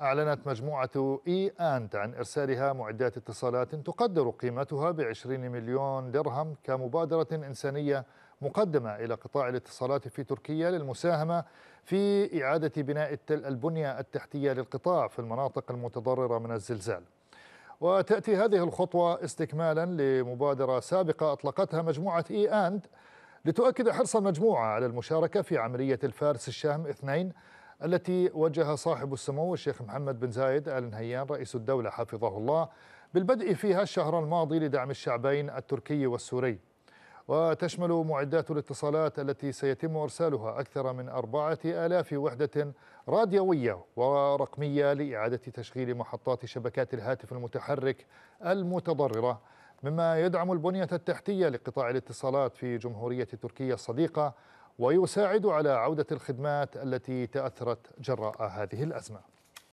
أعلنت مجموعة إي أنت عن إرسالها معدات اتصالات تقدر قيمتها ب 20 مليون درهم كمبادرة إنسانية مقدمة إلى قطاع الاتصالات في تركيا للمساهمة في إعادة بناء البنية التحتية للقطاع في المناطق المتضررة من الزلزال وتأتي هذه الخطوة استكمالا لمبادرة سابقة أطلقتها مجموعة إي أند لتؤكد حرص المجموعة على المشاركة في عملية الفارس الشهم اثنين التي وجه صاحب السمو الشيخ محمد بن زايد آل نهيان رئيس الدولة حفظه الله بالبدء فيها الشهر الماضي لدعم الشعبين التركي والسوري وتشمل معدات الاتصالات التي سيتم إرسالها أكثر من أربعة آلاف وحدة راديوية ورقمية لإعادة تشغيل محطات شبكات الهاتف المتحرك المتضررة مما يدعم البنية التحتية لقطاع الاتصالات في جمهورية تركيا الصديقة ويساعد على عودة الخدمات التي تأثرت جراء هذه الأزمة